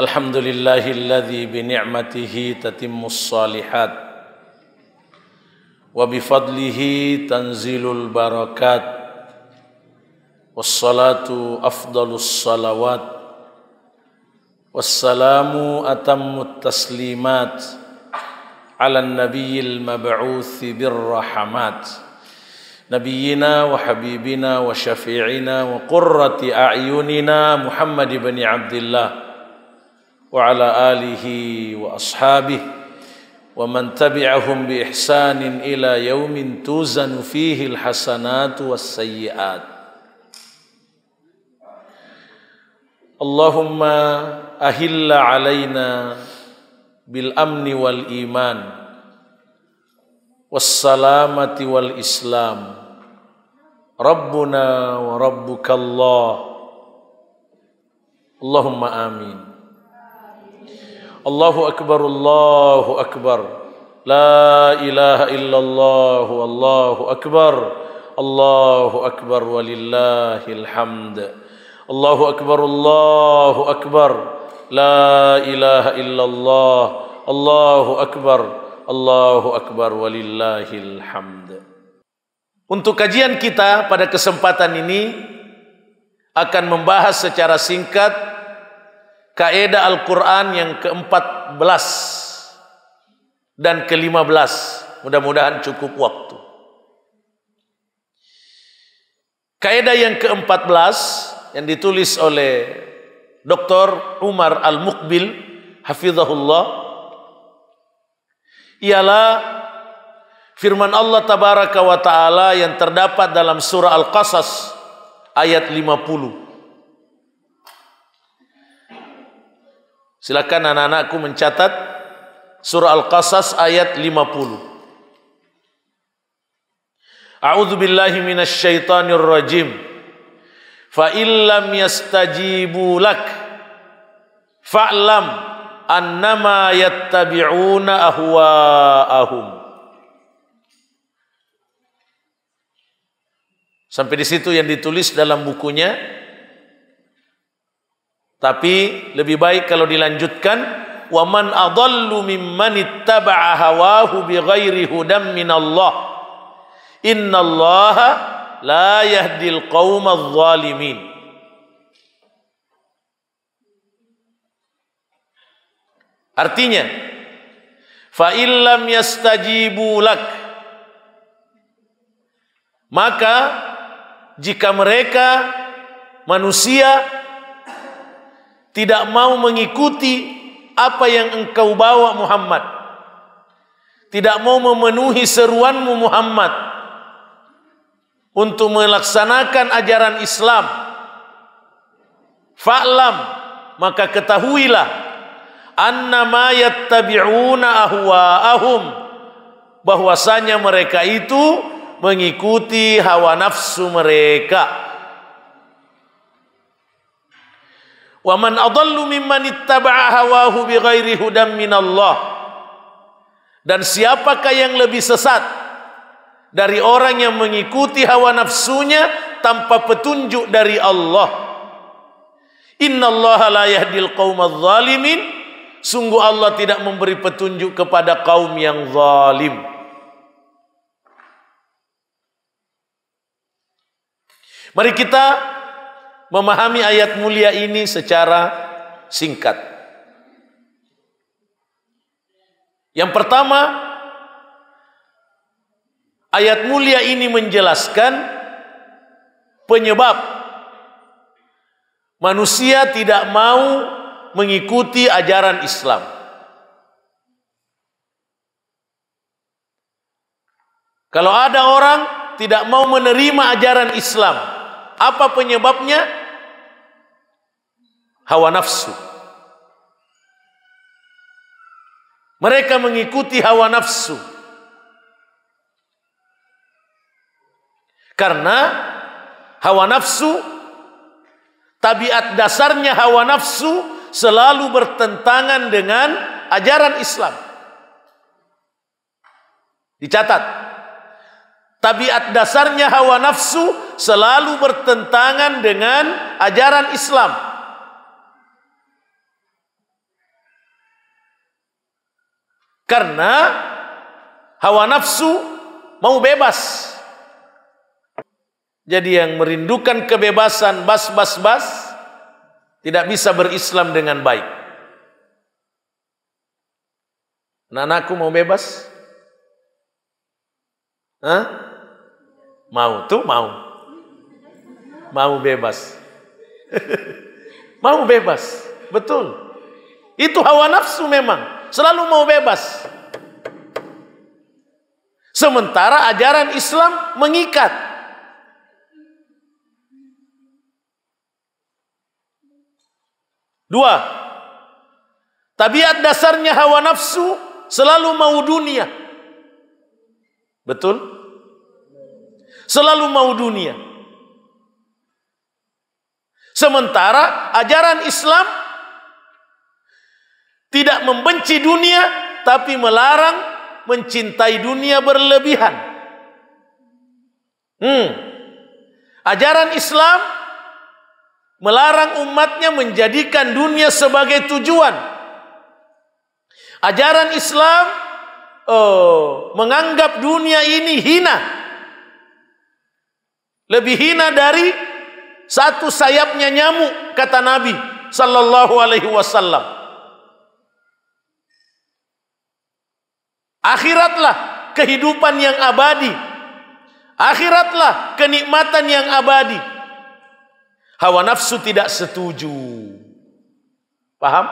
الحمد لله الذي بنعمته تتم الصالحات وبفضله تنزيل البركات والصلاة أفضل الصلوات والسلام أتم التسليمات على النبي المبعوث بالرحمات نبينا وحبيبنا وشفيعنا وقرة أعيننا محمد بن عبد الله وعلى اله واصحابه ومن تبعهم باحسان الى يوم توزن فيه الحسنات والسيئات اللهم اهل علينا بالامن والايمان والسلامه والاسلام ربنا وربك الله اللهم امين الله اكبر الله اكبر لا اله الا الله الله اكبر الله اكبر ولله الحمد الله اكبر الله اكبر لا اله الا الله الله اكبر الله اكبر ولله الحمد untuk kajian kita pada kesempatan ini akan membahas secara singkat kaidah Al-Quran yang ke-14 dan ke-15 mudah-mudahan cukup waktu kaidah yang ke-14 yang ditulis oleh Dr. Umar Al-Muqbil Hafizahullah ialah firman Allah Tabaraka wa Ta'ala yang terdapat dalam surah Al-Qasas ayat 50 Silakan anak-anakku mencatat surah Al-Qasas ayat 50. A'udzu billahi minasyaitonir rajim. Fa illam yastajibu lak fa'lam annama yattabi'una ahwa'ahum. Sampai di situ yang ditulis dalam bukunya tapi lebih baik kalau dilanjutkan wa man adallu mimman ittaba'a hawahu bighairi hudam minallah innallaha la yahdil qaumadh zalimin artinya fa illam yastajibu lak maka jika mereka manusia tidak mau mengikuti apa yang engkau bawa Muhammad tidak mau memenuhi seruanmu Muhammad untuk melaksanakan ajaran Islam fa'lam maka ketahuilah annama yattabi'una ahwa'ahum bahwasanya mereka itu mengikuti hawa nafsu mereka wa man adallu mimman ittaba'a hawahu bighairi hudam minallah dan siapakah yang lebih sesat dari orang yang mengikuti hawa nafsunya tanpa petunjuk dari Allah innallaha la yahdil qaumadh dhalimin sungguh Allah tidak memberi petunjuk kepada kaum yang zalim mari kita memahami ayat mulia ini secara singkat. Yang pertama, ayat mulia ini menjelaskan penyebab manusia tidak mau mengikuti ajaran Islam. Kalau ada orang tidak mau menerima ajaran Islam, apa penyebabnya? hawa nafsu. Mereka mengikuti hawa nafsu. Karena hawa nafsu, tabiat dasarnya hawa nafsu selalu bertentangan dengan ajaran Islam. Dicatat, tabiat dasarnya hawa nafsu selalu bertentangan dengan ajaran Islam. Karena hawa nafsu mau bebas. Jadi yang merindukan kebebasan bas bas bas tidak bisa berislam dengan baik. Nah, anakku mau bebas? Hah? Mau tuh mau. Mau bebas. mau bebas. Betul. Itu hawa nafsu memang. Selalu mau bebas. Sementara ajaran Islam mengikat. Dua. Tabiat dasarnya hawa nafsu selalu mau dunia. Betul? Selalu mau dunia. Sementara ajaran Islam tidak membenci dunia, tapi melarang mencintai dunia berlebihan. Hmm. Ajaran Islam melarang umatnya menjadikan dunia sebagai tujuan. Ajaran Islam oh, menganggap dunia ini hina. Lebih hina dari satu sayapnya nyamuk kata Nabi sallallahu alaihi wasallam. Akhiratlah kehidupan yang abadi. Akhiratlah kenikmatan yang abadi. Hawa nafsu tidak setuju. Paham?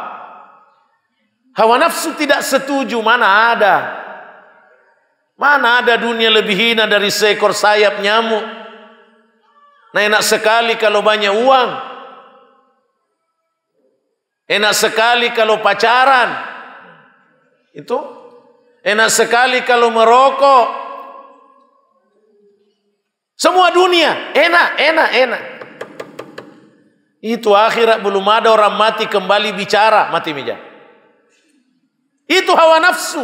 Hawa nafsu tidak setuju. Mana ada? Mana ada dunia lebih hina dari seekor sayap nyamuk? Nah enak sekali kalau banyak uang. Enak sekali kalau pacaran. Itu Enak sekali kalau merokok. Semua dunia enak, enak, enak. Itu akhirat belum ada orang mati kembali bicara, mati meja. Itu hawa nafsu.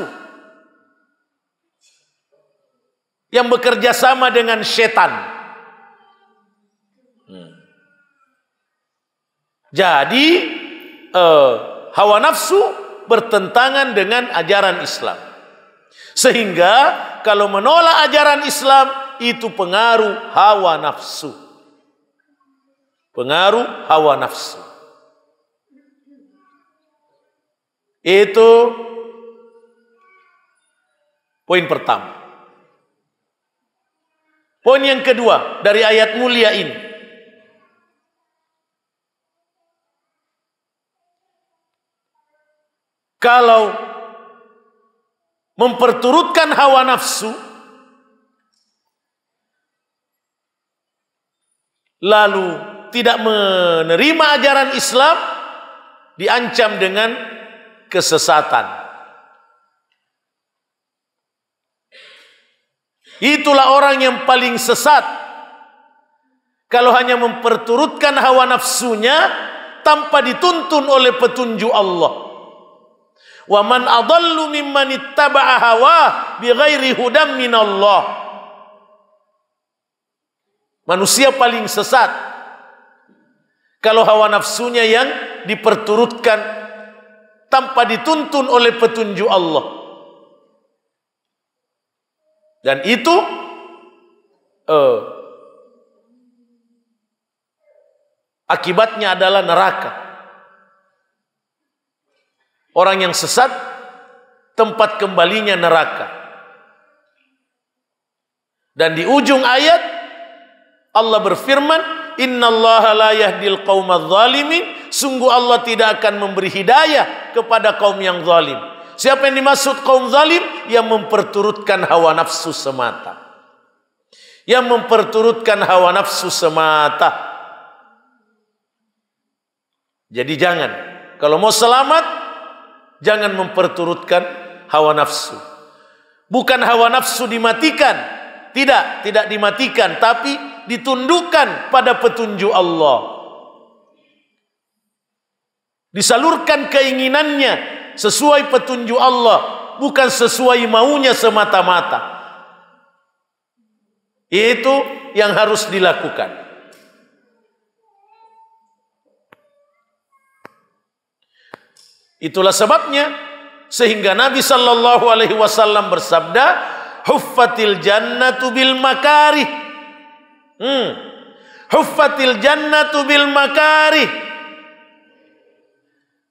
Yang bekerja sama dengan setan. Hmm. Jadi uh, hawa nafsu bertentangan dengan ajaran Islam. Sehingga kalau menolak ajaran Islam itu pengaruh hawa nafsu. Pengaruh hawa nafsu. Itu poin pertama. Poin yang kedua dari ayat mulia ini. Kalau memperturutkan hawa nafsu lalu tidak menerima ajaran Islam diancam dengan kesesatan Itulah orang yang paling sesat. Kalau hanya memperturutkan hawa nafsunya tanpa dituntun oleh petunjuk Allah. wa man adallu mimman ittaba'a hawa bi ghairi hudam minallah manusia paling sesat kalau hawa nafsunya yang diperturutkan tanpa dituntun oleh petunjuk Allah dan itu uh, akibatnya adalah neraka Orang yang sesat tempat kembalinya neraka. Dan di ujung ayat Allah berfirman, "Innallaha la yahdil qawma zalimin." Sungguh Allah tidak akan memberi hidayah kepada kaum yang zalim. Siapa yang dimaksud kaum zalim? Yang memperturutkan hawa nafsu semata. Yang memperturutkan hawa nafsu semata. Jadi jangan. Kalau mau selamat, Jangan memperturutkan hawa nafsu. Bukan hawa nafsu dimatikan. Tidak, tidak dimatikan. Tapi ditundukkan pada petunjuk Allah. Disalurkan keinginannya sesuai petunjuk Allah. Bukan sesuai maunya semata-mata. Itu yang harus dilakukan. Itulah sebabnya sehingga Nabi Shallallahu Alaihi Wasallam bersabda, "Huffatil jannatu bil makari." Hmm. Huffatil jannatu bil makari.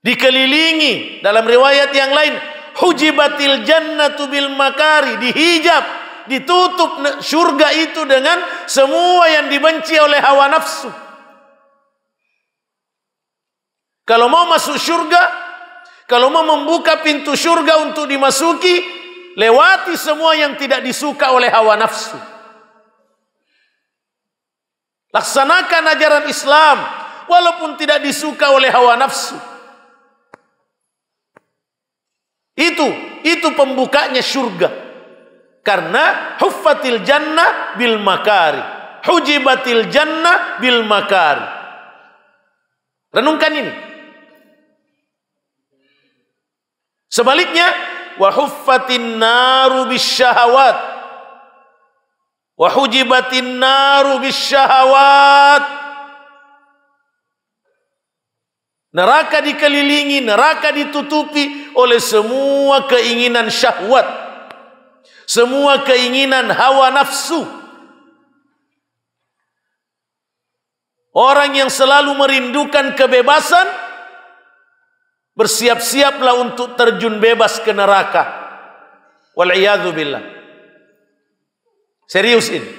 Dikelilingi dalam riwayat yang lain, hujibatil jannatu bil makari, dihijab, ditutup surga itu dengan semua yang dibenci oleh hawa nafsu. Kalau mau masuk surga, kalau mau membuka pintu surga untuk dimasuki, lewati semua yang tidak disuka oleh hawa nafsu. Laksanakan ajaran Islam walaupun tidak disuka oleh hawa nafsu. Itu itu pembukanya surga. Karena huffatil jannah bil makari. Hujibatil jannah bil makari. Renungkan ini. Sebaliknya, wa huffatin naru bisyahawat. Wa hujibatin naru bisyahawat. Neraka dikelilingi, neraka ditutupi oleh semua keinginan syahwat. Semua keinginan hawa nafsu. Orang yang selalu merindukan kebebasan, Bersiap-siaplah untuk terjun bebas ke neraka. Wal'iyadhu billah. Serius ini.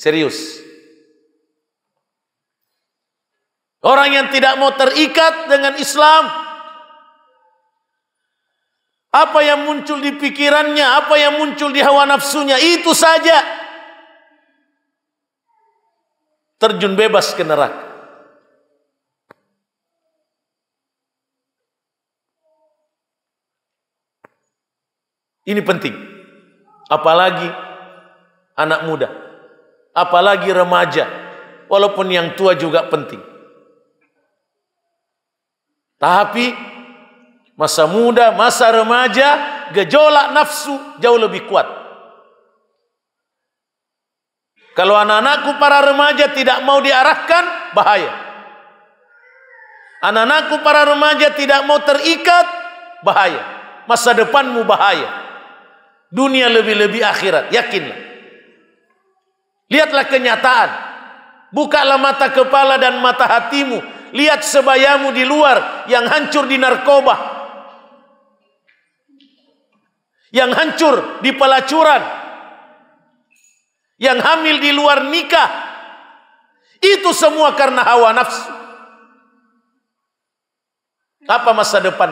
Serius. Orang yang tidak mau terikat dengan Islam. Apa yang muncul di pikirannya. Apa yang muncul di hawa nafsunya. Itu saja. Terjun bebas ke neraka. Ini penting. Apalagi anak muda. Apalagi remaja. Walaupun yang tua juga penting. Tapi masa muda, masa remaja, gejolak nafsu jauh lebih kuat. Kalau anak-anakku para remaja tidak mau diarahkan, bahaya. Anak-anakku para remaja tidak mau terikat, bahaya. Masa depanmu bahaya. Bahaya. Dunia lebih-lebih akhirat, yakinlah. Lihatlah kenyataan. Bukalah mata kepala dan mata hatimu. Lihat sebayamu di luar yang hancur di narkoba. Yang hancur di pelacuran. Yang hamil di luar nikah. Itu semua karena hawa nafsu. Apa masa depan?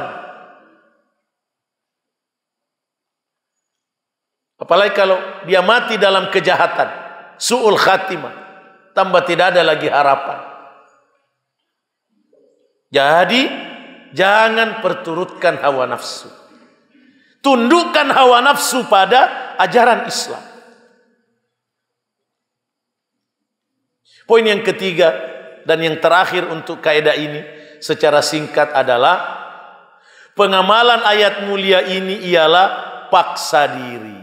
Apalagi kalau dia mati dalam kejahatan, suul khatimah, tambah tidak ada lagi harapan. Jadi jangan perturutkan hawa nafsu. Tundukkan hawa nafsu pada ajaran Islam. Poin yang ketiga dan yang terakhir untuk kaidah ini secara singkat adalah pengamalan ayat mulia ini ialah paksa diri.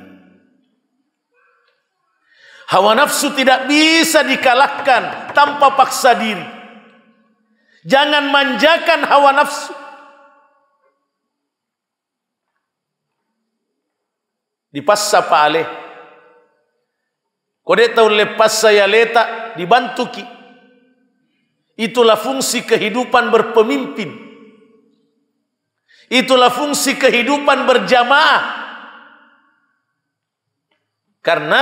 Hawa nafsu tidak bisa dikalahkan tanpa paksa diri. Jangan manjakan hawa nafsu. Dipaksa Pak Ale. Kode tahu lepas saya letak dibantu ki. Itulah fungsi kehidupan berpemimpin. Itulah fungsi kehidupan berjamaah. Karena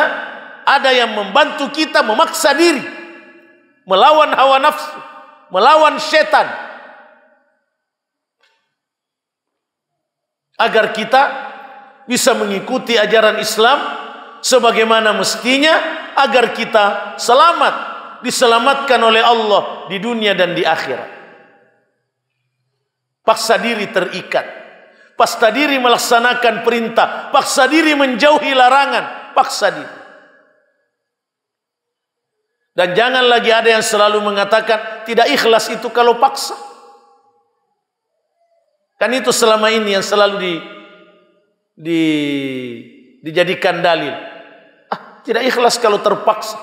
ada yang membantu kita memaksa diri melawan hawa nafsu, melawan setan agar kita bisa mengikuti ajaran Islam sebagaimana mestinya agar kita selamat diselamatkan oleh Allah di dunia dan di akhirat. Paksa diri terikat paksa diri melaksanakan perintah, paksa diri menjauhi larangan, paksa diri. Dan jangan lagi ada yang selalu mengatakan tidak ikhlas itu kalau paksa. Kan itu selama ini yang selalu di, di dijadikan dalil. Ah, tidak ikhlas kalau terpaksa.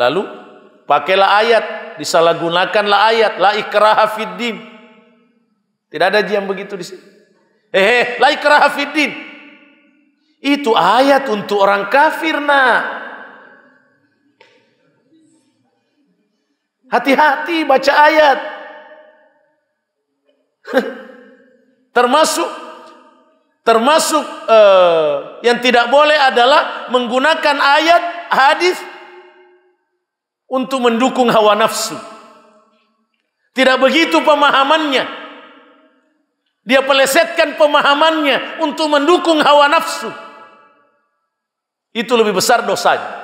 Lalu pakailah ayat, disalahgunakanlah ayat, la ikraha fiddin. Tidak ada yang begitu di sini. Hehe, eh, la ikraha fiddin. Itu ayat untuk orang kafir, nak. Hati-hati baca ayat. termasuk termasuk uh, yang tidak boleh adalah menggunakan ayat hadis untuk mendukung hawa nafsu. Tidak begitu pemahamannya. Dia pelesetkan pemahamannya untuk mendukung hawa nafsu. Itu lebih besar dosanya.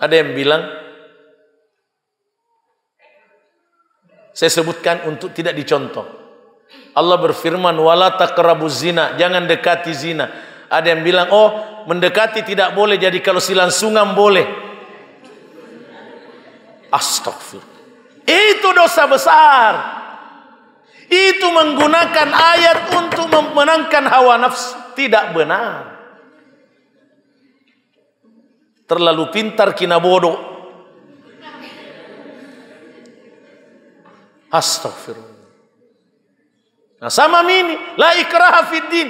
Ada yang bilang Saya sebutkan untuk tidak dicontoh Allah berfirman wala taqrabuz zina jangan dekati zina ada yang bilang oh mendekati tidak boleh jadi kalau silang sungam boleh astagfir itu dosa besar itu menggunakan ayat untuk memenangkan hawa nafsu tidak benar terlalu pintar kina bodoh. Astagfirullah. Nah sama ini, la ikraha fid din.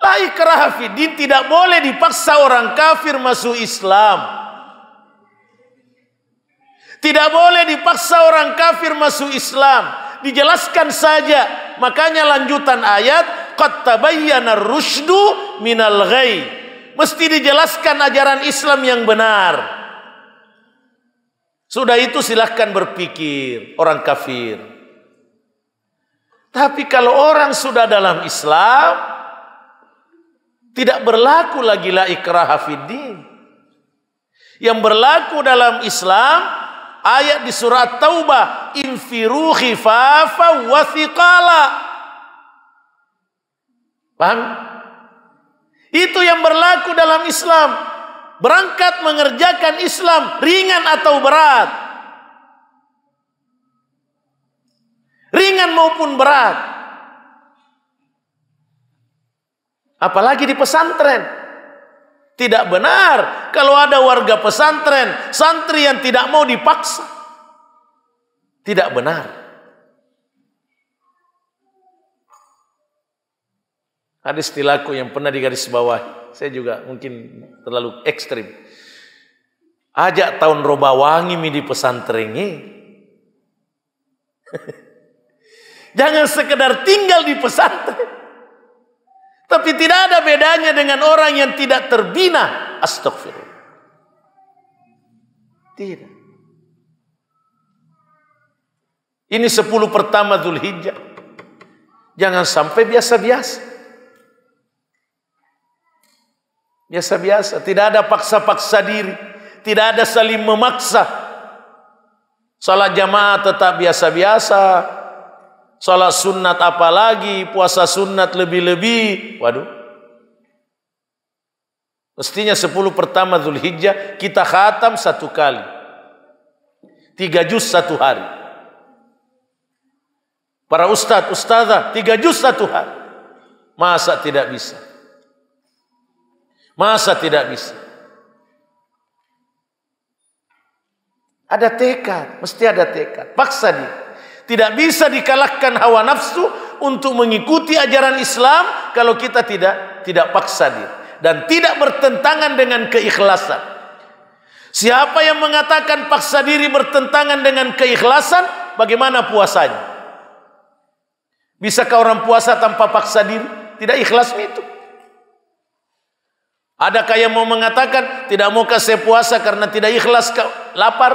La ikraha fid tidak boleh dipaksa orang kafir masuk Islam. Tidak boleh dipaksa orang kafir masuk Islam. Dijelaskan saja. Makanya lanjutan ayat qad tabayyana rusydu minal ghaib mesti dijelaskan ajaran Islam yang benar. Sudah itu silahkan berpikir orang kafir. Tapi kalau orang sudah dalam Islam, tidak berlaku lagi la ikrah hafidin. Yang berlaku dalam Islam ayat di surat Taubah, infiru khifafa wa thikala. Paham? Itu yang berlaku dalam Islam. Berangkat mengerjakan Islam ringan atau berat. Ringan maupun berat. Apalagi di pesantren. Tidak benar kalau ada warga pesantren, santri yang tidak mau dipaksa. Tidak benar. Ada istilahku yang pernah digaris bawah. Saya juga mungkin terlalu ekstrim. Ajak tahun roba wangi mi di pesantrennya. Jangan sekedar tinggal di pesantren. Tapi tidak ada bedanya dengan orang yang tidak terbina. Astagfirullah. Tidak. Ini sepuluh pertama Zulhijjah. Jangan sampai biasa-biasa. biasa-biasa tidak ada paksa-paksa diri tidak ada saling memaksa salat jamaah tetap biasa-biasa salat sunat apalagi puasa sunat lebih-lebih waduh mestinya 10 pertama Zulhijjah kita khatam satu kali tiga juz satu hari para ustaz, ustazah tiga juz satu hari masa tidak bisa Masa tidak bisa? Ada tekad, mesti ada tekad. Paksa dia. Tidak bisa dikalahkan hawa nafsu untuk mengikuti ajaran Islam kalau kita tidak tidak paksa dia dan tidak bertentangan dengan keikhlasan. Siapa yang mengatakan paksa diri bertentangan dengan keikhlasan, bagaimana puasanya? Bisakah orang puasa tanpa paksa diri? Tidak ikhlas itu. Adakah yang mau mengatakan tidak mau kasih puasa karena tidak ikhlas ke lapar?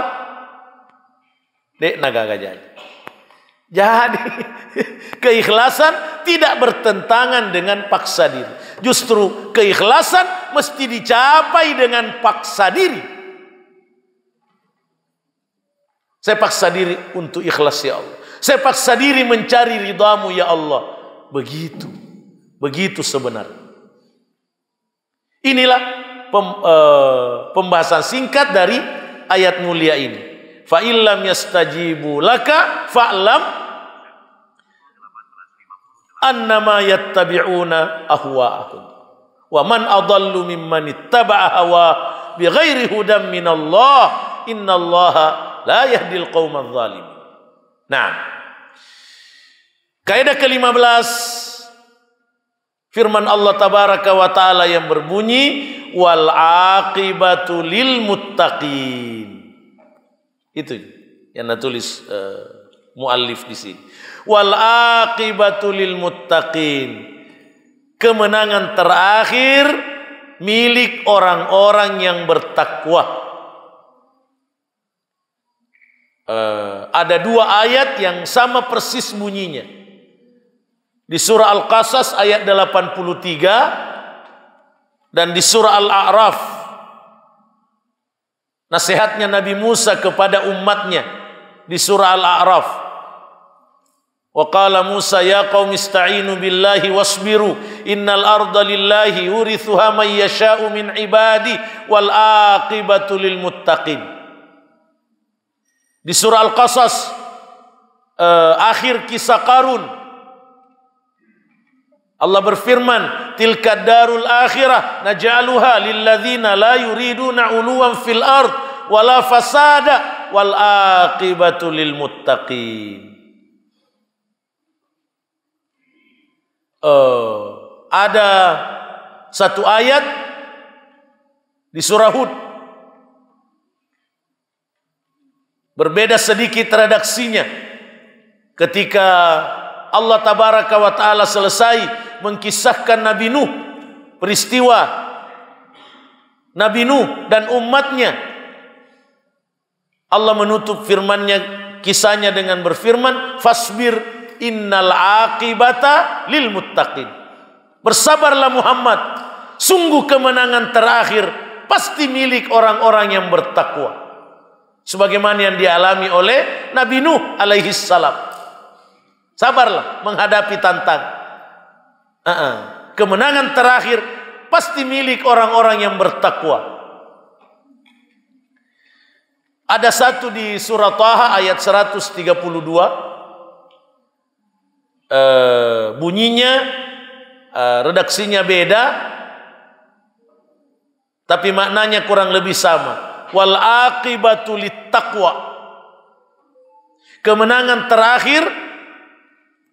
Dek naga gajah. Jadi keikhlasan tidak bertentangan dengan paksa diri. Justru keikhlasan mesti dicapai dengan paksa diri. Saya paksa diri untuk ikhlas ya Allah. Saya paksa diri mencari ridhamu ya Allah. Begitu. Begitu sebenarnya. Inilah pem, uh, pembahasan singkat dari ayat mulia ini. Fa illam yastajibu laka fa'lam annama yattabi'una ahwa'ahum wa man adallu mimman ittaba'a hawa bighairi hudam minallah innallaha la yahdil qaumadh zalim. Naam. Kaidah ke-15 Firman Allah tabaraka wa taala yang berbunyi wal aqibatu lil muttaqin. Itu yang ditulis uh, eh, muallif di sini. Wal aqibatu lil muttaqin. Kemenangan terakhir milik orang-orang yang bertakwa. Uh, ada dua ayat yang sama persis bunyinya. Di surah Al-Qasas ayat 83 dan di surah Al-A'raf nasihatnya Nabi Musa kepada umatnya di surah Al-A'raf. Wa qala Musa ya qaum ista'inu billahi wasbiru innal arda lillahi yurithuha man yasha'u min ibadi wal aqibatu lil muttaqin. Di surah Al-Qasas uh, akhir kisah Qarun Allah berfirman, "Tilka darul akhirah naj'aluha lilladzina la yuriduna 'uluwan fil ard wala fasada wal aqibatu lil muttaqin." Uh, ada satu ayat di surah Hud berbeda sedikit redaksinya ketika Allah tabaraka wa taala selesai mengkisahkan Nabi Nuh peristiwa Nabi Nuh dan umatnya Allah menutup firmannya kisahnya dengan berfirman fasbir innal aqibata lil muttaqin bersabarlah Muhammad sungguh kemenangan terakhir pasti milik orang-orang yang bertakwa sebagaimana yang dialami oleh Nabi Nuh alaihi salam sabarlah menghadapi tantangan Uh -uh. Kemenangan terakhir pasti milik orang-orang yang bertakwa. Ada satu di surah Taha ayat 132. Uh, eh, bunyinya uh, redaksinya beda tapi maknanya kurang lebih sama. Wal aqibatu taqwa. Kemenangan terakhir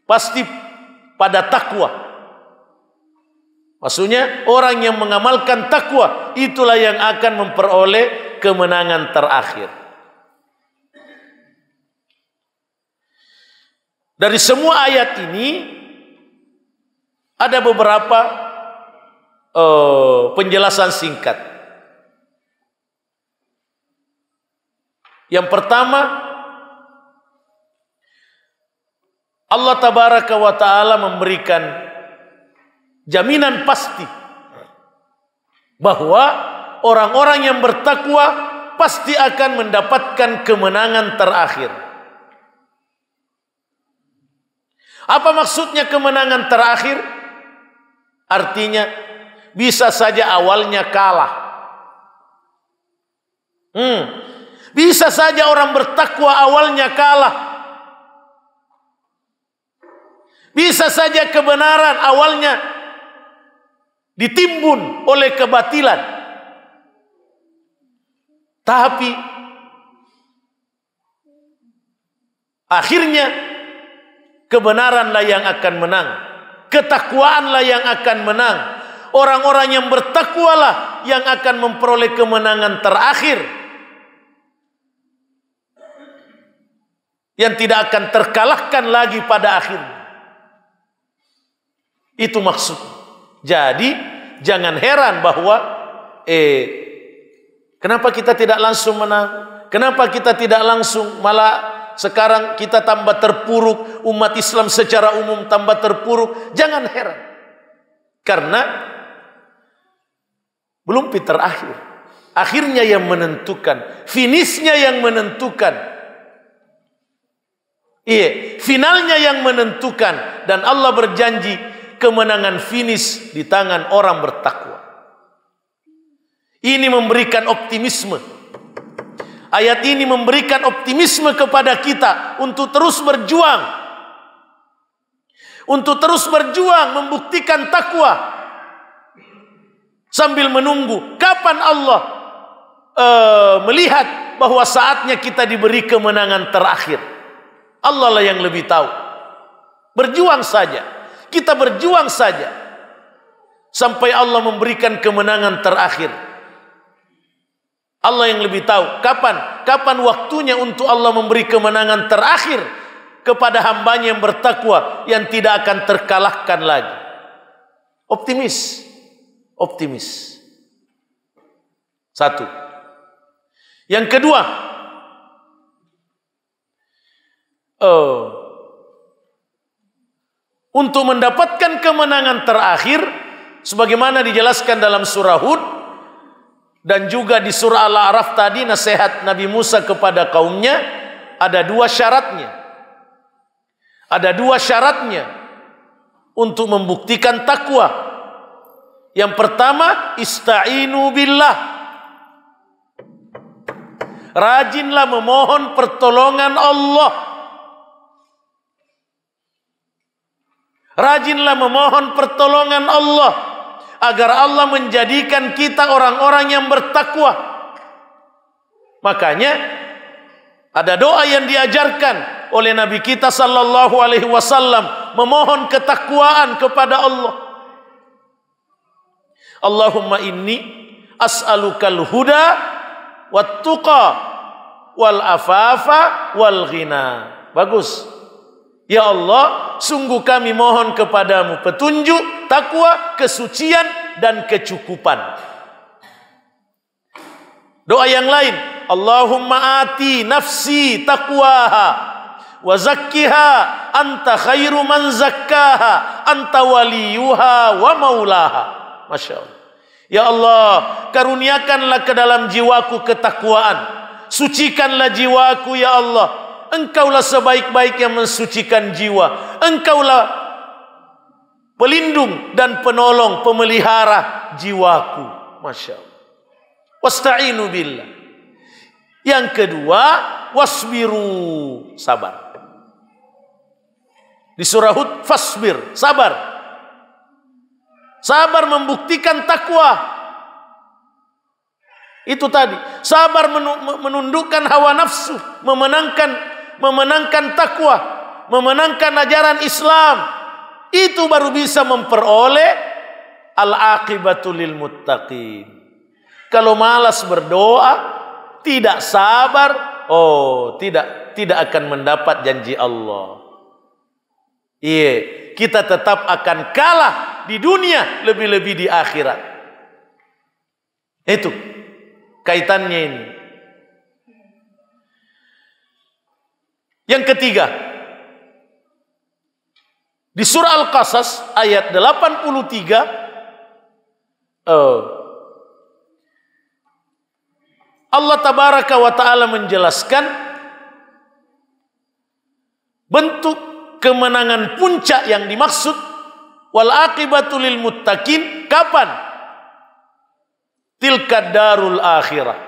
pasti pada takwa. Maksudnya orang yang mengamalkan takwa itulah yang akan memperoleh kemenangan terakhir. Dari semua ayat ini ada beberapa uh, penjelasan singkat. Yang pertama Allah Tabaraka wa taala memberikan jaminan pasti bahwa orang-orang yang bertakwa pasti akan mendapatkan kemenangan terakhir. Apa maksudnya kemenangan terakhir? Artinya bisa saja awalnya kalah. Hmm. Bisa saja orang bertakwa awalnya kalah. Bisa saja kebenaran awalnya ditimbun oleh kebatilan. Tapi akhirnya kebenaranlah yang akan menang, ketakwaanlah yang akan menang. Orang-orang yang bertakwalah yang akan memperoleh kemenangan terakhir. Yang tidak akan terkalahkan lagi pada akhirnya. Itu maksudnya. Jadi jangan heran bahwa eh kenapa kita tidak langsung menang? Kenapa kita tidak langsung malah sekarang kita tambah terpuruk, umat Islam secara umum tambah terpuruk. Jangan heran. Karena belum Peter akhir. Akhirnya yang menentukan, finishnya yang menentukan. Iya, finalnya yang menentukan dan Allah berjanji kemenangan finish di tangan orang bertakwa. Ini memberikan optimisme. Ayat ini memberikan optimisme kepada kita untuk terus berjuang. Untuk terus berjuang membuktikan takwa sambil menunggu kapan Allah uh, melihat bahwa saatnya kita diberi kemenangan terakhir. Allah lah yang lebih tahu. Berjuang saja. Kita berjuang saja sampai Allah memberikan kemenangan terakhir. Allah yang lebih tahu kapan kapan waktunya untuk Allah memberi kemenangan terakhir kepada hambanya yang bertakwa yang tidak akan terkalahkan lagi. Optimis, optimis. Satu. Yang kedua, oh, untuk mendapatkan kemenangan terakhir sebagaimana dijelaskan dalam surah Hud dan juga di surah Al-A'raf tadi nasihat Nabi Musa kepada kaumnya ada dua syaratnya. Ada dua syaratnya untuk membuktikan takwa. Yang pertama, istainu billah. Rajinlah memohon pertolongan Allah. Rajinlah memohon pertolongan Allah agar Allah menjadikan kita orang-orang yang bertakwa. Makanya ada doa yang diajarkan oleh Nabi kita sallallahu alaihi wasallam memohon ketakwaan kepada Allah. Allahumma inni as'alukal huda wat tuqa wal afafa wal ghina. Bagus. Ya Allah, sungguh kami mohon kepadamu petunjuk, takwa, kesucian dan kecukupan. Doa yang lain, Allahumma ati nafsi taqwaha wa zakkiha anta khairu man zakkaha anta waliyuha wa maulaha. Masyaallah. Ya Allah, karuniakanlah ke dalam jiwaku ketakwaan. Sucikanlah jiwaku ya Allah Engkaulah sebaik-baik yang mensucikan jiwa. Engkaulah pelindung dan penolong, pemelihara jiwaku. Masya Allah. Wasta'inu billah. Yang kedua, wasbiru. Sabar. Di surah Hud, fasbir. Sabar. Sabar membuktikan takwa. Itu tadi. Sabar menundukkan hawa nafsu. Memenangkan memenangkan takwa, memenangkan ajaran Islam, itu baru bisa memperoleh al aqibatu lil muttaqin. Kalau malas berdoa, tidak sabar, oh, tidak tidak akan mendapat janji Allah. Iya, kita tetap akan kalah di dunia lebih-lebih di akhirat. Itu kaitannya ini. Yang ketiga, di surah Al-Qasas ayat 83 eh, Allah tabaraka wa taala menjelaskan bentuk kemenangan puncak yang dimaksud wal akibatul lil muttaqin kapan? Tilka akhirah.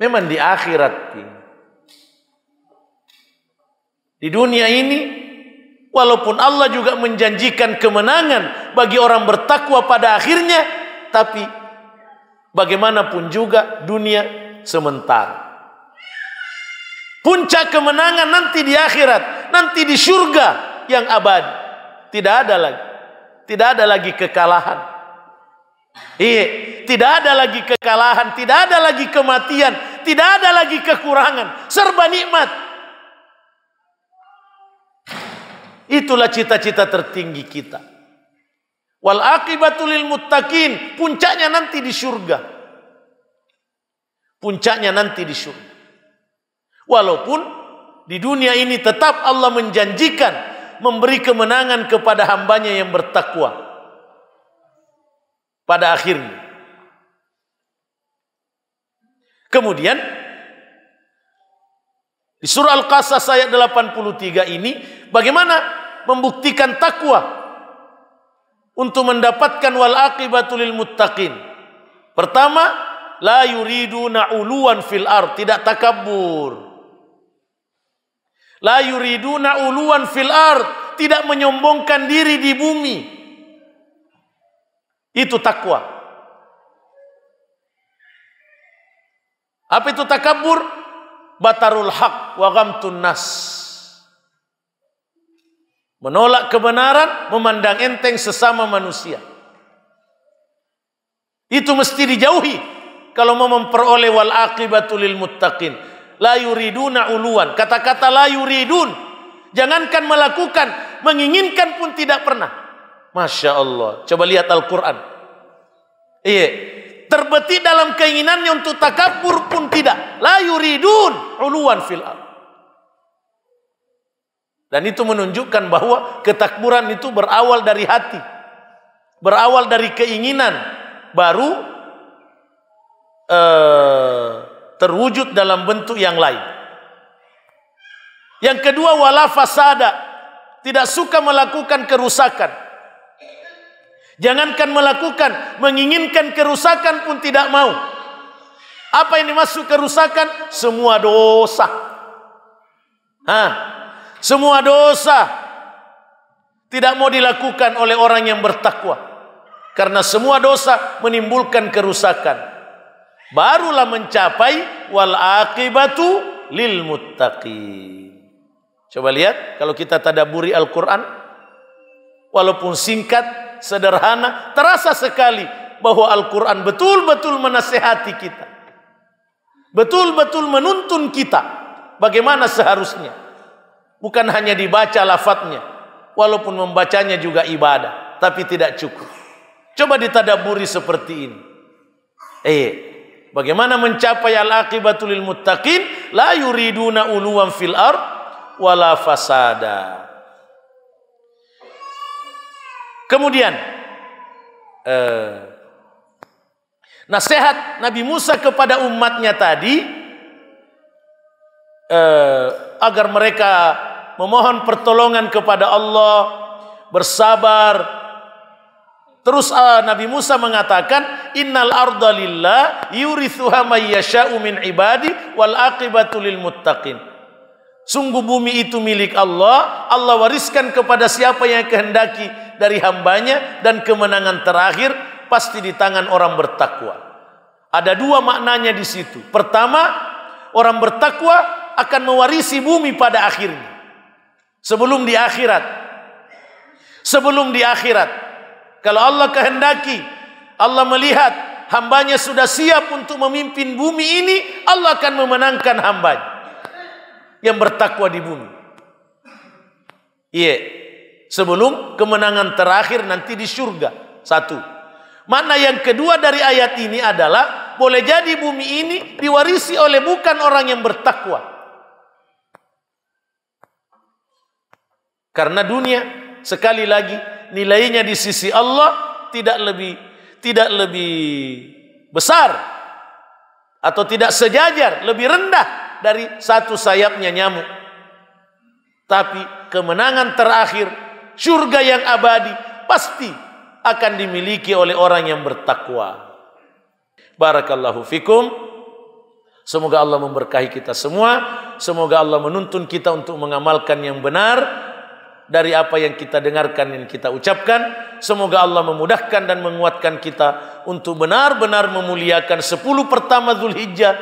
Memang di akhirat. Ini. Di dunia ini Walaupun Allah juga menjanjikan kemenangan bagi orang bertakwa pada akhirnya, tapi bagaimanapun juga dunia sementara. Puncak kemenangan nanti di akhirat, nanti di surga yang abadi. Tidak ada lagi. Tidak ada lagi kekalahan. Iya, tidak ada lagi kekalahan, tidak ada lagi kematian, tidak ada lagi kekurangan. Serba nikmat. Itulah cita-cita tertinggi kita. Wal akibatul muttaqin, puncaknya nanti di surga. Puncaknya nanti di surga. Walaupun di dunia ini tetap Allah menjanjikan memberi kemenangan kepada hambanya yang bertakwa. Pada akhirnya. Kemudian Di surah Al-Qasas ayat 83 ini bagaimana membuktikan takwa untuk mendapatkan wal aqibatul muttaqin. Pertama, la yuriduna uluan fil ard, tidak takabur. La yuriduna uluan fil ard, tidak menyombongkan diri di bumi. Itu takwa. Apa itu takabur? batarul haq wa ghamtun nas. Menolak kebenaran, memandang enteng sesama manusia. Itu mesti dijauhi kalau mau memperoleh wal aqibatu lil muttaqin. La yuriduna uluan. Kata-kata la yuridun. Jangankan melakukan, menginginkan pun tidak pernah. Masya Allah. Coba lihat Al-Quran. Iya. Iya. Terbeti dalam keinginannya untuk takabur pun tidak. La yuridun uluan fil ar. Dan itu menunjukkan bahwa ketakburan itu berawal dari hati. Berawal dari keinginan baru eh, terwujud dalam bentuk yang lain. Yang kedua wala fasada, tidak suka melakukan kerusakan. Jangankan melakukan, menginginkan kerusakan pun tidak mau. Apa yang dimaksud kerusakan? Semua dosa. Hah? Semua dosa tidak mau dilakukan oleh orang yang bertakwa. Karena semua dosa menimbulkan kerusakan. Barulah mencapai wal akibatu lil muttaqin. Coba lihat kalau kita tadaburi Al-Qur'an walaupun singkat sederhana, terasa sekali bahwa Al-Quran betul-betul menasehati kita. Betul-betul menuntun kita bagaimana seharusnya. Bukan hanya dibaca lafadznya, walaupun membacanya juga ibadah, tapi tidak cukup. Coba ditadaburi seperti ini. Eh, bagaimana mencapai al-aqibatul muttaqin la yuriduna uluwan fil ard wala fasada. Kemudian eh, nasihat Nabi Musa kepada umatnya tadi eh, agar mereka memohon pertolongan kepada Allah, bersabar. Terus uh, Nabi Musa mengatakan, "Innal arda lillah yurithuha may min ibadi wal aqibatu lil muttaqin." Sungguh bumi itu milik Allah, Allah wariskan kepada siapa yang kehendaki dari hambanya dan kemenangan terakhir pasti di tangan orang bertakwa. Ada dua maknanya di situ. Pertama, orang bertakwa akan mewarisi bumi pada akhirnya. Sebelum di akhirat. Sebelum di akhirat. Kalau Allah kehendaki, Allah melihat hambanya sudah siap untuk memimpin bumi ini, Allah akan memenangkan hambanya. Yang bertakwa di bumi. Iya. Yeah sebelum kemenangan terakhir nanti di surga. Satu. Mana yang kedua dari ayat ini adalah boleh jadi bumi ini diwarisi oleh bukan orang yang bertakwa. Karena dunia sekali lagi nilainya di sisi Allah tidak lebih tidak lebih besar atau tidak sejajar, lebih rendah dari satu sayapnya nyamuk. Tapi kemenangan terakhir surga yang abadi pasti akan dimiliki oleh orang yang bertakwa. Barakallahu fikum. Semoga Allah memberkahi kita semua. Semoga Allah menuntun kita untuk mengamalkan yang benar dari apa yang kita dengarkan dan kita ucapkan. Semoga Allah memudahkan dan menguatkan kita untuk benar-benar memuliakan 10 pertama Zulhijjah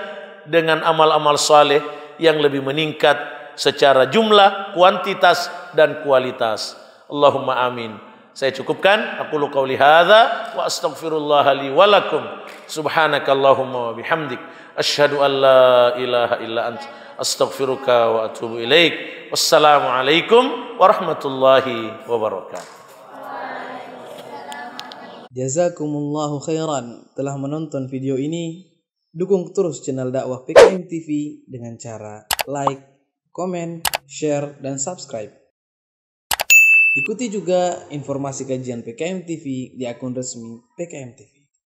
dengan amal-amal saleh yang lebih meningkat secara jumlah, kuantitas, dan kualitas. Allahumma amin. Saya cukupkan aku lu qauli hadza wa astaghfirullah li walakum. Subhanakallahumma wa bihamdik Ashadu an la ilaha illa ant. astaghfiruka wa atubu ilaik. Wassalamu alaikum warahmatullahi wabarakatuh. Jazakumullahu khairan telah menonton video ini. Dukung terus channel dakwah PKM TV dengan cara like, komen, share, dan subscribe. Ikuti juga informasi kajian PKM TV di akun resmi PKM TV.